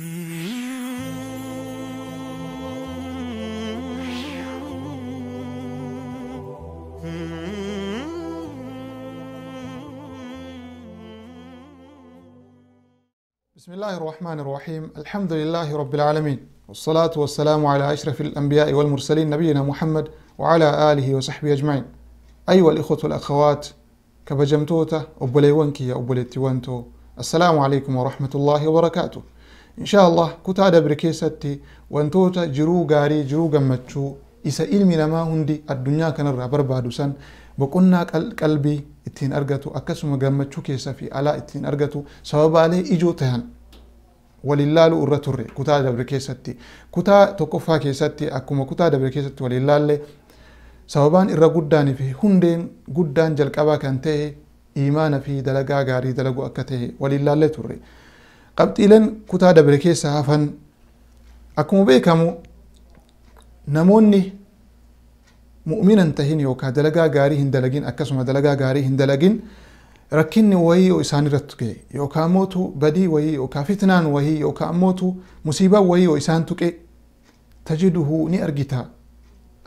بسم الله الرحمن الرحيم الحمد لله رب العالمين والصلاة والسلام على أشرف الأنبياء والمرسلين نبينا محمد وعلى آله وصحبه أجمعين أيها الإخوة والأخوات كبجمتوته أبليونكي أبليتوانتو السلام عليكم ورحمة الله وبركاته إن شاء الله كتا دبر كيستي وانتوتا جرو غاري جرو غمتشو إسا إلمي نما هندي الدنيا كان الرابر بادو سن boqonnaa qalbii ittiin argatu akkasuma gammachuu keessaa fi alaa ittiin argatu sababaalee ijoo ta'an walillaalu irra turre kutaa dabre keessatti kutaa tokkoffaa keessatti akkuma kutaa dabre keessatti walillaalle sababaan irra guddaanii fi hundeen guddaan jalqabaa kan ta'e imaana fi dalagaa gaarii dalagu akka ta'e walillaalle turre. qabxiileen kutaa dabre keessa hafan akkuma beekamu namoonni mu'mina hin tahin yookaan dalagaa gaarii hin dalagin akkasuma dalagaa gaarii hin dalagin rakkinni wayii yoo isaan irratti tuqe yookaan mootu badii wayii yookaan fitnaan wayii yookaan mootu musiibaan wayii yoo isaan tuqe tajiduhu ni argita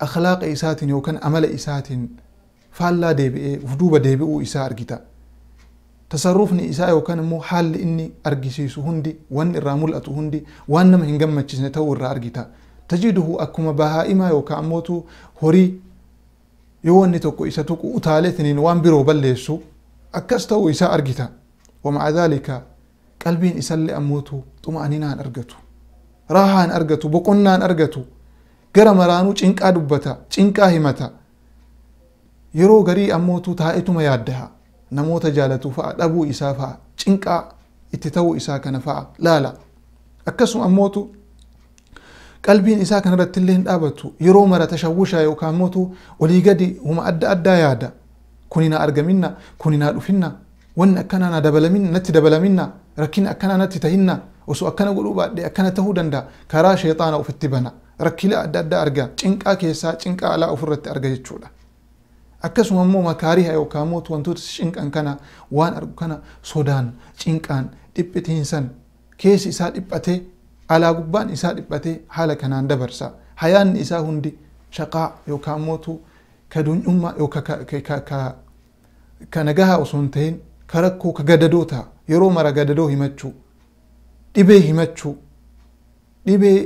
akhlaaqa isaatiin yookaan amala isaatiin faallaa deebi'ee uf duuba deebi'uu isaa argita. tasarrufni isaa yookaan immoo haalli inni argisiisu hundi waan irraa mul'atu hundi waan nama hin gammachiisne ta'uu irraa argita tajiduhu akkuma bahaa'imaa yookaan ammootu horii yoo wanni tokko isa tuqu utaaleetiniin waan biroo balleessu akkas ta'uu isaa argita wamaa dhaalika qalbiin isallee ammootu xuma'aninaan argatu raahaan argatu boqonnaan argatu gara maraanuu cinqaa dubbata cinqaa himata yeroo garii ammootu taa'etuma yaaddaha namoota jaalatuu fa'a dhabuu isaa fa'a cinqaa itti ta'uu isaa kana fa'a laala akkasuma ammootu qalbiin isaa kanarratti illee hin dhaabatu yeroo mara tashawusha yookaan mootu olii gadi huma adda addaa yaada kuni na argaminna kuni na dhufinna wanni akkanaa na dabalaminna natti dabalaminna rakkin akkanaa natti tahinna osoo akkana godhuu baadhee akkana tahuu danda'a karaa sheexaana ofitti bana rakkilee adda addaa arga cinqaa keessaa cinqaa alaa ofirratti arga jechuudha. akkasuma immoo makaarii haa yookaan immoo wantoota cinqan kana waan argu kana sodaan cinqaan dhiphitiinsan keessi isaa dhiphatee alaa gubbaan isaa dhiphatee haala kanaan dabarsa hayaanni isaa hundi shaqaa yookaan immoo ka dunyummaa ka nagahaa osoo hin ta'in ka rakkoo ka gadadoo ta'a yeroo mara gadadoo himachuu dhibee himachuu dhibee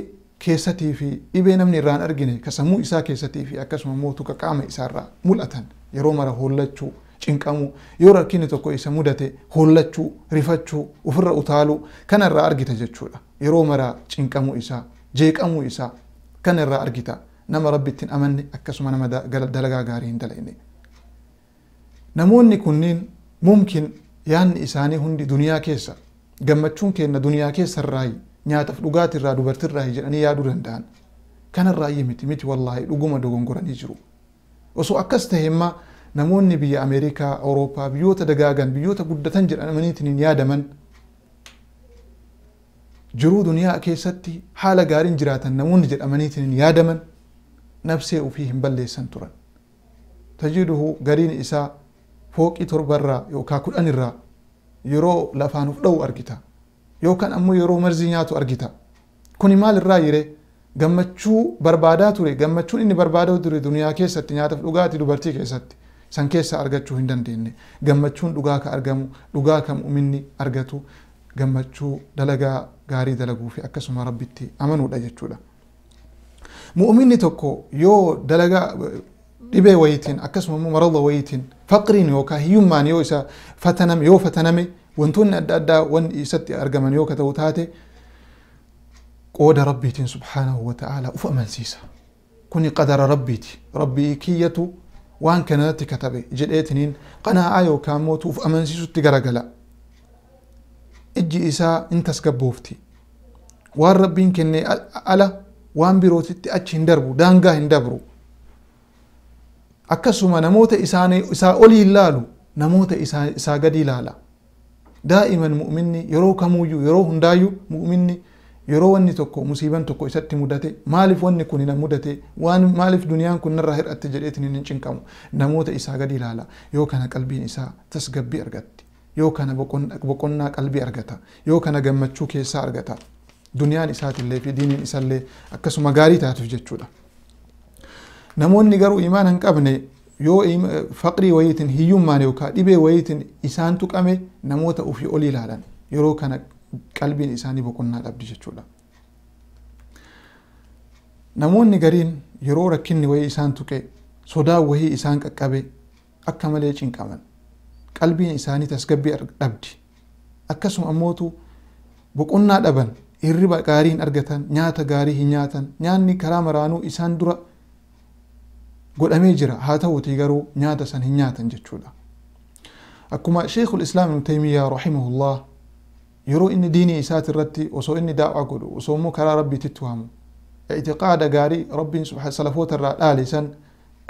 keessatii fi dhibee namni irraan argine ka sammuu isaa keessatii fi akkasuma mootuka qaama isaarraa mul'atan yeroo mara hollachuu cinqamuu yoo rakkinni tokko isa mudate hollachuu rifachuu ofirra utaaluu irraa argita jechuudha yeroo mara cinqamuu isaa jeeqamuu isaa irraa argita nama rabbittiin amanne akkasuma nama dalagaa gaarii hin dalagne namoonni kunniin mumkin yaadni isaanii hundi duniyaa keessa gammachuun kenna duniyaa keessarraayi nyaataaf dhugaatirraa dubartirraa jedhanii yaaduu danda'an kanarraa iyyi miti miti wallaahi dhuguma dogongoranii jiru osoo akkas ta'e imma namoonni biyya ameerikaa awurooppaa biyyoota dagaagan biyyoota guddatan jedhamaniitiin yaadaman jiruu duniyaa keessatti haala gaariin jiraatan namoonni jedhamaniitiin yaadaman nabsee ufii hin balleessan turan tajiduhu gariin isaa fooqii torbarraa yookaa kudhanirraa yeroo lafaan uf dha'u argita yookaan ammoo yeroo marzii nyaatu argita. Kuni maalirraa jiree gammachuu barbaadaa ture gammachuun inni barbaadaa ture duniyaa keessatti nyaataaf dhugaatii dubartii keessatti san keessa argachuu hin dandeenye gammachuun dhugaa ka argamu dhugaa kam uminni argatu gammachuu dalagaa gaarii dalaguu fi akkasuma rabbitti amanuudha jechuudha. Mu'uminni tokko yoo dalagaa dhibee wayitiin akkasuma immoo marada wayitiin faqriin yookaan hiyyummaan yoo isa fataname yoo fataname وانتون أدى أدى وان يسات أرجمان يوكا توتاتي قود ربيتي سبحانه وتعالى أفأمل سيسا كوني قدر ربيتي ربي كيتو وان كانت كتبي جل ايتنين قناعة يوكا موتو أفأمل سيسو تقرقلا إجي إسا انتس قبوفتي وان ربين كني ألا وان بروتي أتش هندربو دانغا هندبرو أكسو ما نموت إساني إسا أولي اللالو نموت إسا, إسا قدي لالا daa'iman mu'minni yeroo kamuuyyuu yeroo hundaayyuu mu'minni yeroo wanni tokko musiiban tokko isatti mudate maaliif wanni kun hin mudate waan maaliif duniyaan kun narraa hir'atte jedheetin hin cinqamu namoota isaa gadi ilaala yoo kana qalbiin isaa tasgabbii argatti yoo kana boqonnaa qalbii argata yoo kana gammachuu keessaa argata duniyaan isaatiillee fi diiniin isaallee akkasuma gaarii taatuuf jechuudha namoonni garuu imaan hin qabne yoo faqrii wayiitiin hiyyummaan yookaan dhibee wayiitiin isaan tuqame namoota ofii olii ilaalan yeroo kana qalbiin isaanii boqonnaa dhabdi jechuudha. Namoonni gariin yeroo rakkinni wayii isaan tuqe sodaa wayii isaan qaqqabe akka malee cinqaman qalbiin isaanii tasgabbii dhabdi akkasuma ammootu boqonnaa dhaban hirriba gaariin argatan nyaata gaarii hin nyaatan nyaanni karaa maraanuu isaan dura godhamee jira haa ta'uutii garuu nyaata san hin nyaatan jechuudha akkuma sheekul islaam ibnu taymiyaa rahimahullah yeroo inni diinii isaati irratti osoo inni daawaa godhu osoo immoo karaa rabbiititti waamu ictiqaada gaarii rabbiin salafoota irraa dhaale san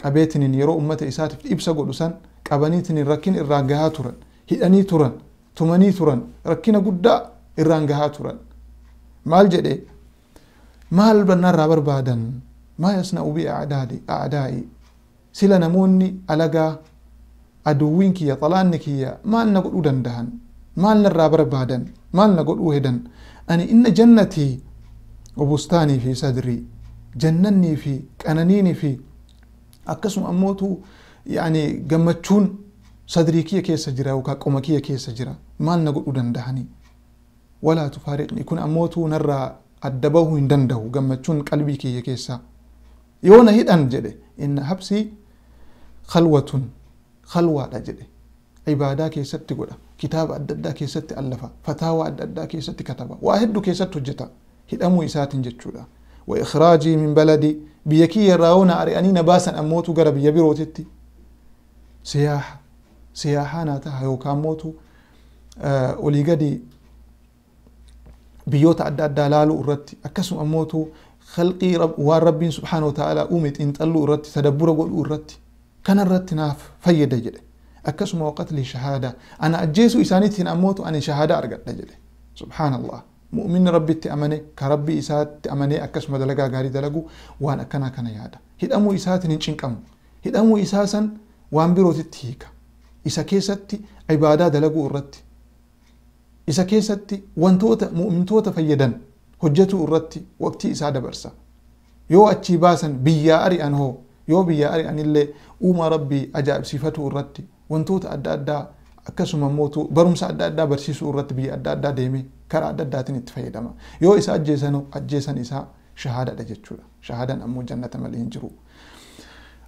qabeetiniin yeroo ummata isaatiif ibsa godhu san qabaniitiniin rakkin irraa gahaa turan hidhanii turan tumanii turan rakkina guddaa irraan gahaa turan maal jedhe maal bannarraa barbaadan maa yasna'u bi acdaa'i sila namoonni alagaa aduwwiin kiyya xalaanni kiyya maal na godhuu dandahan maal narraa barbaadan maal na godhuu hedan ani inna jannatii وبستاني في صدري جنني في قننيني في أكسم أموتو يعني قمتشون صدري كي كي سجرا وكا قوما كي كي سجرا مال نقول دندهني ولا تفارقني يكون أموتو نرى أدبوه دنده قمتشون قلبي كي كيسا يونا هيدان جده إن حبسي خلوة خلوة لجده عبادة كي كيست قد كتاب أددا كي كيست ألفا فتاوى أددا كي كيست كتبا وأهد جتا هجتا أمو إسات جتشودا وإخراجي من بلدي بيكي يراونا أرئني نباسا أموتو قرب يبيرو تتي سياحة سياحة ناتها يوكا موتو آه ولي قدي بيوت أدى أدى لالو أردت أكسم أموتو خلقي رب وان ربي سبحانه وتعالى أمت أومت انتقلوا أردت تدبر قول أردت كان الرتناف فيد جل أكسم وقت لي شهادة أنا أجلس إساني تين أموت وأنا شهادة أرجع نجلي سبحان الله مؤمن ربي تأمني كربي إسات تأمني أكسم دلقة غاري دلقو وأنا كنا كنا يادا هيد أمو إسات نينشين كم هيد أمو إساسا وأن بروت تيكا إسا كيساتي عبادة دلقو الرتي إسا كيساتي وأن توت مؤمن توت فيدا هجته الرتي وقتي إسادة برسا يو أتشي باسا بيا أري أنهو يوبي يا أري أني اللي أوما ربي أجاب صفته الرتي وانتوت أدا أدا أكسما موتو برمس أدا أدا برشيس الرتي بي أدا أدا ديمي كرا أدا أدا تنتفايد ما يو إسا أجيسانو أجيسان إسا شهادة دجتشولا شهادة أمو جنة مالينجرو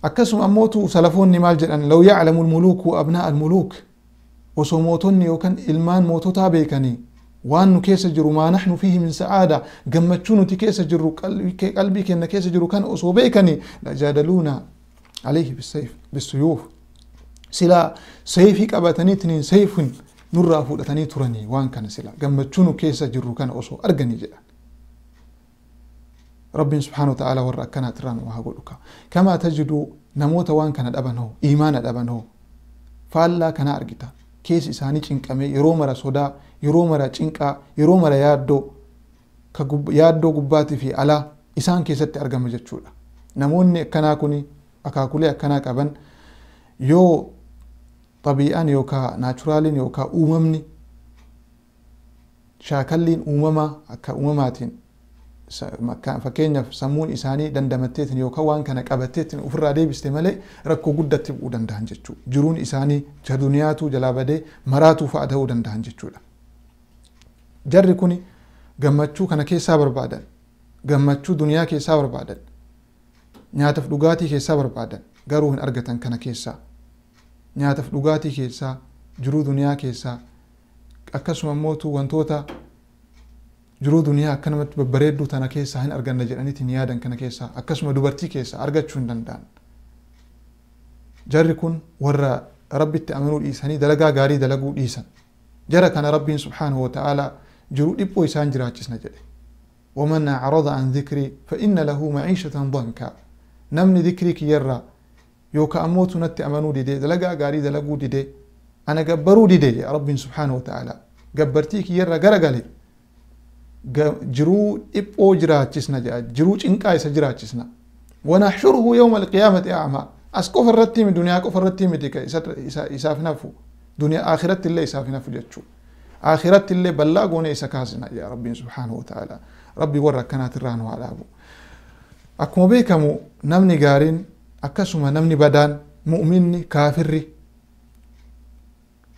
أكسما موتو سلفوني مالجر أن لو يعلم الملوك وأبناء الملوك وسو موتوني وكان إلمان موتو تابيكني وأن كيس جرو ما نحن فيه من سعادة sa'aada شنو تكيس جرو قلبي qalbii kenna keessa jiru kana osoo beekanii lajaadaluuna عليه بالسيف بالسيوف سلا سيفي قبتني تنين سيف نرى فودتني تراني وان كان سلا شنو كيس جرو كان أصو أرجني جاء رب سبحانه وتعالى ورا كان تران وهقولك كما تجد نموت وان كان أبنه إيمان أبنه فالله كان أرجته keessi isaanii cinqamee yeroo mara sodaa yeroo mara cinqaa yeroo mara yaaddoo yaaddoo gubbaatii fi alaa isaan keessatti argama jechuudha namoonni akkanaa kun akaakulee akkanaa qaban yoo xabi'aan yookaa naachuraaliin yookaa uumamni shaakalliin uumamaa akka uumamaatiin Fakkeenyaaf sammuun isaanii dandamatetin yookaan waan kana kabatetin ofirraa deebiste malee rakkoo guddatti bu'uu danda'an jechuudha. Jiruun isaanii duniyaatu jalaa badee maraatuu fa'a ta'uu danda'an jechuudha. Jarri kun gammachuu kana keessaa barbaadan gammachuu duniyaa keessaa barbaadan nyaataaf dhugaatii keessaa barbaadan garuu hin argatan kana keessaa nyaataaf dhugaatii keessaa jiruu duniyaa keessaa akkasuma wantoota jiruu duniyaa akka namatti babbareedduu tana keessaa hin arganna jedhaniitiin yaadan kana keessaa akkasuma dubartii keessaa argachuu hin danda'an. Jarri kun warra rabbitti amanuu dhiisanii dalagaa gaarii dalaguu dhiisan. Jara kana rabbiin subhaanahu wa ta'aalaa jiruu dhiphoo isaan jiraachisna jedhe. ومن أعرض عن ذكري فإن له معيشة ضنكا نمني ذكري كيرا يوكا أموت نت أمنو دي دي دلقا قاري دلقو دي دي أنا قبرو دي دي رب سبحانه وتعالى قبرتيك يرا قرقلي jiruu dhiphoo jiraachisna jedha jiruu cinqaa isa jiraachisna wanahshuruhu yawma alqiyaamati acmaa as qofa irratti himi duniyaa qofa irratti himiti ka isaaf hin hafu duniyaa akhiratti illee isaaf hin hafu jechuu akhiratti illee ballaa goone isa kaasina yaa rabbiin subhaanahu wataaalaa rabbi warra akkanaatirraa nu haa dhaabu akkuma beekamu namni gaariin akkasuma namni badaan mu'minni kaafirri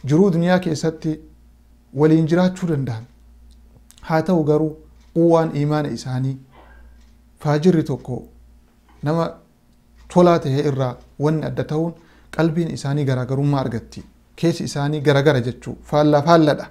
jiruu duniyaa keessatti waliin jiraachuu danda'an haa ta'u garuu waan imaana isaanii faajirri tokko nama tolaa ta'e irraa wanni adda ta'uun qalbiin isaanii garaagarummaa argatti keessi isaanii garagara jechuu faallaa faalladha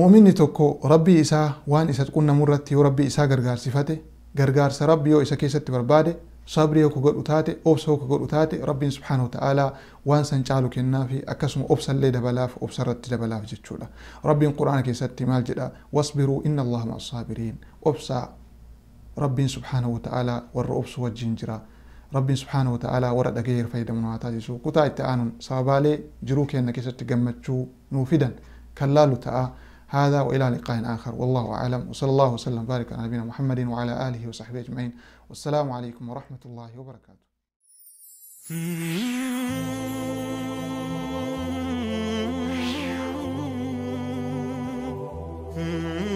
mu'minni tokko rabbii isaa waan isa qunnamurratti yoo rabbii isaa gargaarsifate gargaarsa rabbi yoo isa keessatti barbaade sabrii akka godhu taate obsa akka godhu taate rabbiin subhaanahu ta'aalaa waan san caalu kennaa fi akkasuma obsallee dabalaaf obsarratti dabalaaf jechuudha rabbiin quraana keessatti maal jedha wasbiruu inna allaha ma'a saabiriin obsaa rabbiin subhaanahu ta'aalaa warra obsu wajjiin jira rabbiin subhaanahu ta'aalaa warra dhagayeer fayyadamu naa taasisu kutaa itti aanuun sababaalee jiruu keenna keessatti gammachuu nuu fidan kan laalu ta'a هذا والى لقاء اخر والله اعلم وصلى الله وسلم وبارك على نبينا محمد وعلى اله وصحبه اجمعين والسلام عليكم ورحمه الله وبركاته. Mm-hmm.